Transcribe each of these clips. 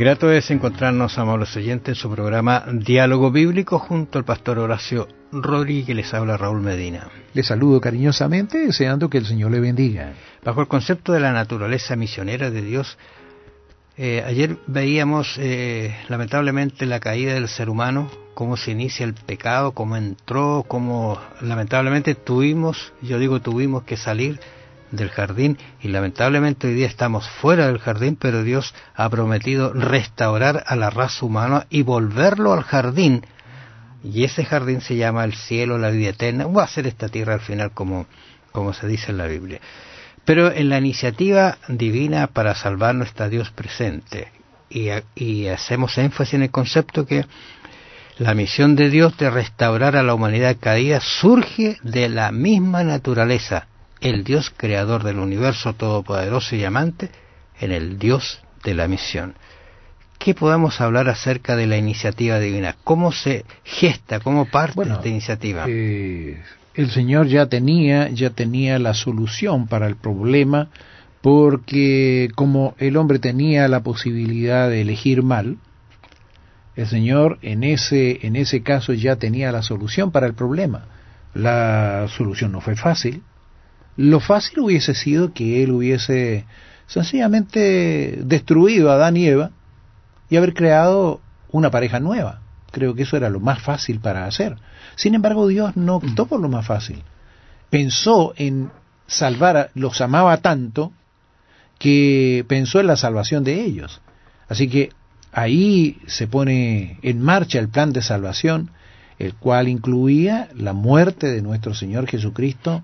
grato es encontrarnos, amables oyentes, en su programa Diálogo Bíblico junto al pastor Horacio Rodríguez, que les habla Raúl Medina. Les saludo cariñosamente, deseando que el Señor le bendiga. Bajo el concepto de la naturaleza misionera de Dios, eh, ayer veíamos eh, lamentablemente la caída del ser humano, cómo se inicia el pecado, cómo entró, cómo lamentablemente tuvimos, yo digo tuvimos que salir del jardín y lamentablemente hoy día estamos fuera del jardín, pero Dios ha prometido restaurar a la raza humana y volverlo al jardín. Y ese jardín se llama el cielo, la vida eterna, va a ser esta tierra al final como, como se dice en la Biblia. Pero en la iniciativa divina para salvarnos está Dios presente. Y, y hacemos énfasis en el concepto que la misión de Dios de restaurar a la humanidad caída surge de la misma naturaleza el Dios creador del universo todopoderoso y amante, en el Dios de la misión. ¿Qué podemos hablar acerca de la iniciativa divina? ¿Cómo se gesta, cómo parte esta iniciativa? Eh, el Señor ya tenía, ya tenía la solución para el problema, porque como el hombre tenía la posibilidad de elegir mal, el Señor en ese, en ese caso ya tenía la solución para el problema. La solución no fue fácil, lo fácil hubiese sido que él hubiese sencillamente destruido a Adán y Eva y haber creado una pareja nueva. Creo que eso era lo más fácil para hacer. Sin embargo, Dios no optó por lo más fácil. Pensó en salvar, a, los amaba tanto que pensó en la salvación de ellos. Así que ahí se pone en marcha el plan de salvación, el cual incluía la muerte de nuestro Señor Jesucristo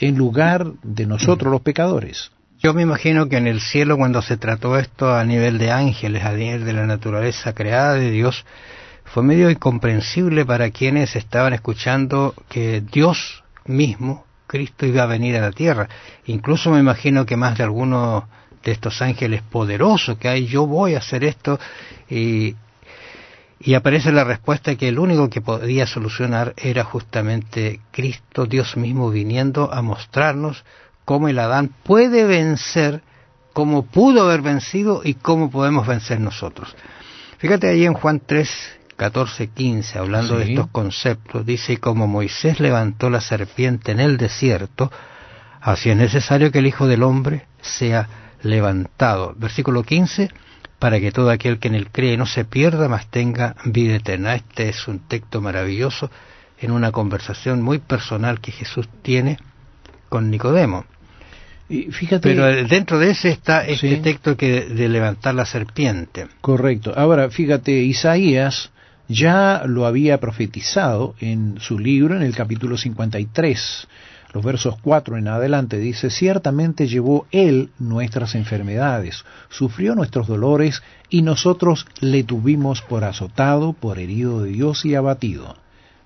en lugar de nosotros los pecadores. Yo me imagino que en el cielo cuando se trató esto a nivel de ángeles, a nivel de la naturaleza creada de Dios, fue medio incomprensible para quienes estaban escuchando que Dios mismo, Cristo, iba a venir a la tierra. Incluso me imagino que más de algunos de estos ángeles poderosos que hay, yo voy a hacer esto, y y aparece la respuesta que el único que podía solucionar era justamente Cristo, Dios mismo, viniendo a mostrarnos cómo el Adán puede vencer, cómo pudo haber vencido y cómo podemos vencer nosotros. Fíjate ahí en Juan 3, 14, 15, hablando de estos conceptos, dice, como Moisés levantó la serpiente en el desierto, así es necesario que el Hijo del Hombre sea levantado. Versículo 15 para que todo aquel que en él cree no se pierda, mas tenga vida eterna. Este es un texto maravilloso en una conversación muy personal que Jesús tiene con Nicodemo. Y fíjate, Pero dentro de ese está este texto que de levantar la serpiente. Correcto. Ahora, fíjate, Isaías ya lo había profetizado en su libro, en el capítulo 53 los versos 4 en adelante, dice, ciertamente llevó Él nuestras enfermedades, sufrió nuestros dolores y nosotros le tuvimos por azotado, por herido de Dios y abatido.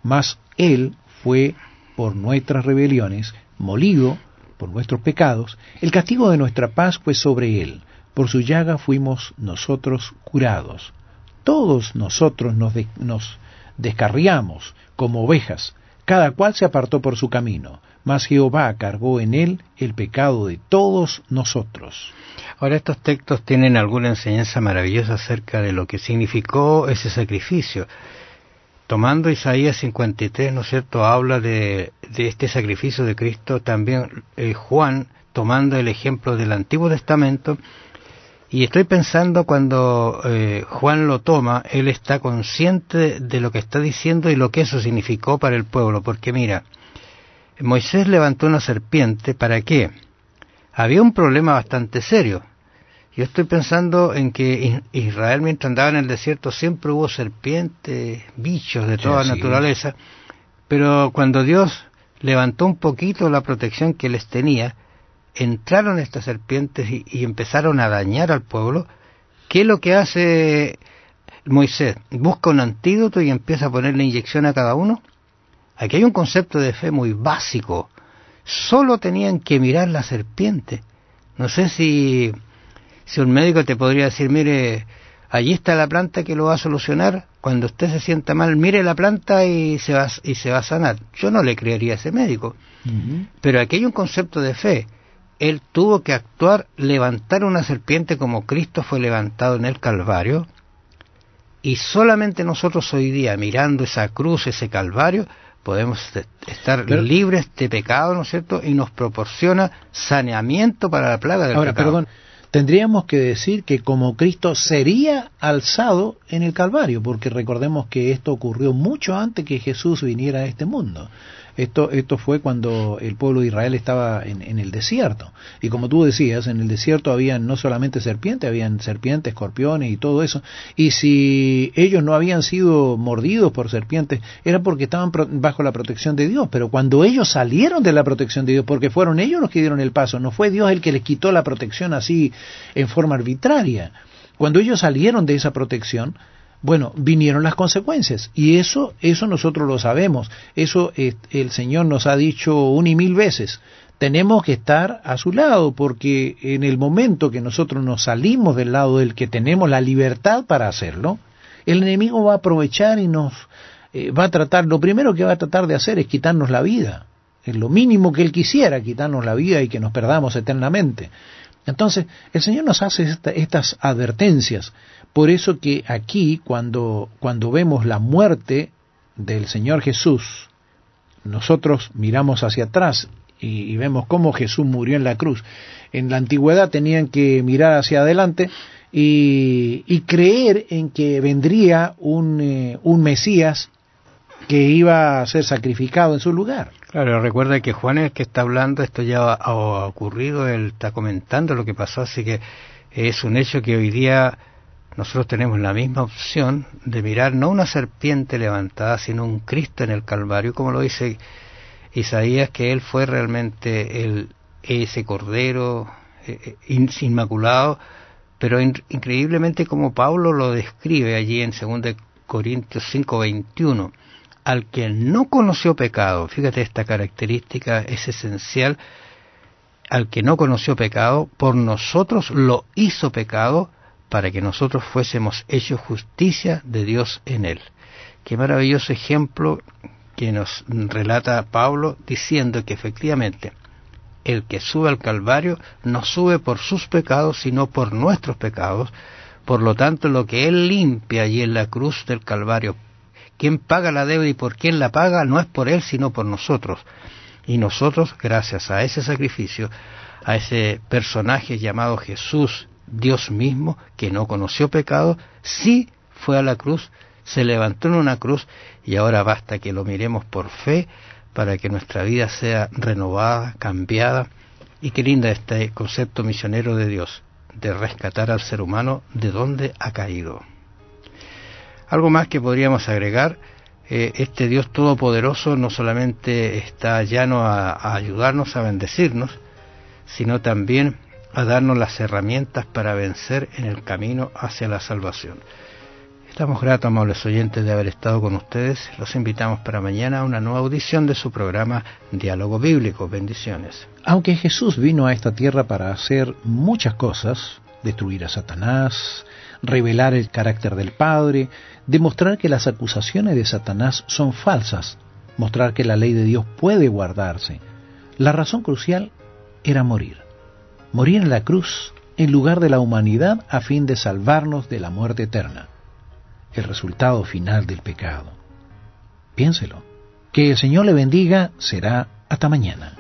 Mas Él fue por nuestras rebeliones, molido por nuestros pecados, el castigo de nuestra paz fue sobre Él, por su llaga fuimos nosotros curados. Todos nosotros nos, nos descarriamos como ovejas, cada cual se apartó por su camino, mas Jehová cargó en él el pecado de todos nosotros. Ahora estos textos tienen alguna enseñanza maravillosa acerca de lo que significó ese sacrificio. Tomando Isaías 53, ¿no es cierto?, habla de, de este sacrificio de Cristo. También eh, Juan, tomando el ejemplo del Antiguo Testamento, y estoy pensando cuando eh, Juan lo toma, él está consciente de lo que está diciendo y lo que eso significó para el pueblo, porque mira, Moisés levantó una serpiente, ¿para qué? Había un problema bastante serio. Yo estoy pensando en que Israel mientras andaba en el desierto siempre hubo serpientes, bichos de toda naturaleza, pero cuando Dios levantó un poquito la protección que les tenía, entraron estas serpientes y, empezaron a dañar al pueblo, ¿qué es lo que hace Moisés? ¿Busca un antídoto y empieza a ponerle inyección a cada uno? Aquí hay un concepto de fe muy básico. Solo tenían que mirar la serpiente. No sé si, si un médico te podría decir, mire, allí está la planta que lo va a solucionar. Cuando usted se sienta mal, mire la planta y se va, y se va a sanar. Yo no le creería a ese médico. Pero aquí hay un concepto de fe él tuvo que actuar, levantar una serpiente como Cristo fue levantado en el Calvario, y solamente nosotros hoy día, mirando esa cruz, ese Calvario, podemos estar libres de pecado, ¿no es cierto? Y nos proporciona saneamiento para la plaga del Ahora, perdón, tendríamos que decir que como Cristo sería alzado en el Calvario, porque recordemos que esto ocurrió mucho antes que Jesús viniera a este mundo. Esto, esto fue cuando el pueblo de Israel estaba en, el desierto. Y como tú decías, en el desierto habían no solamente serpientes, habían serpientes, escorpiones y todo eso. Y si ellos no habían sido mordidos por serpientes, era porque estaban bajo la protección de Dios. Pero cuando ellos salieron de la protección de Dios, porque fueron ellos los que dieron el paso, no fue Dios el que les quitó la protección así en forma arbitraria. Cuando ellos salieron de esa protección, bueno, vinieron las consecuencias y eso, eso nosotros lo sabemos. Eso eh, el Señor nos ha dicho una y mil veces. Tenemos que estar a su lado porque en el momento que nosotros nos salimos del lado del que tenemos la libertad para hacerlo, el enemigo va a aprovechar y nos eh, va a tratar. Lo primero que va a tratar de hacer es quitarnos la vida. Es lo mínimo que él quisiera, quitarnos la vida y que nos perdamos eternamente. Entonces, el Señor nos hace estas advertencias por eso que aquí, cuando, cuando vemos la muerte del Señor Jesús, nosotros miramos hacia atrás y, vemos cómo Jesús murió en la cruz. En la antigüedad tenían que mirar hacia adelante y, creer en que vendría un, eh, un Mesías que iba a ser sacrificado en su lugar. Claro, recuerda que Juan es el que está hablando, esto ya ha ocurrido, él está comentando lo que pasó, así que es un hecho que hoy día nosotros tenemos la misma opción de mirar no una serpiente levantada, sino un Cristo en el Calvario, como lo dice Isaías, que Él fue realmente el, ese Cordero eh, eh, inmaculado, pero increíblemente como Pablo lo describe allí en 2 Corintios 5:21, al que no conoció pecado, fíjate esta característica es esencial, al que no conoció pecado, por nosotros lo hizo pecado, para que nosotros fuésemos hechos justicia de Dios en él. Qué maravilloso ejemplo que nos relata Pablo diciendo que efectivamente el que sube al Calvario no sube por sus pecados, sino por nuestros pecados. Por lo tanto, lo que Él limpia allí en la cruz del Calvario, quien paga la deuda y por quien la paga no es por Él, sino por nosotros. Y nosotros, gracias a ese sacrificio, a ese personaje llamado Jesús, Dios mismo, que no conoció pecado, sí fue a la cruz, se levantó en una cruz y ahora basta que lo miremos por fe para que nuestra vida sea renovada, cambiada. Y qué linda este concepto misionero de Dios, de rescatar al ser humano de donde ha caído. Algo más que podríamos agregar, eh, este Dios Todopoderoso no solamente está llano a ayudarnos, a bendecirnos, sino también a darnos las herramientas para vencer en el camino hacia la salvación. Estamos gratos, amables oyentes, de haber estado con ustedes. Los invitamos para mañana a una nueva audición de su programa Diálogo Bíblico. Bendiciones. Aunque Jesús vino a esta tierra para hacer muchas cosas, destruir a Satanás, revelar el carácter del Padre, demostrar que las acusaciones de Satanás son falsas, mostrar que la ley de Dios puede guardarse, la razón crucial era morir morir en la cruz en lugar de la humanidad a fin de salvarnos de la muerte eterna, el resultado final del pecado. Piénselo. Que el Señor le bendiga será hasta mañana.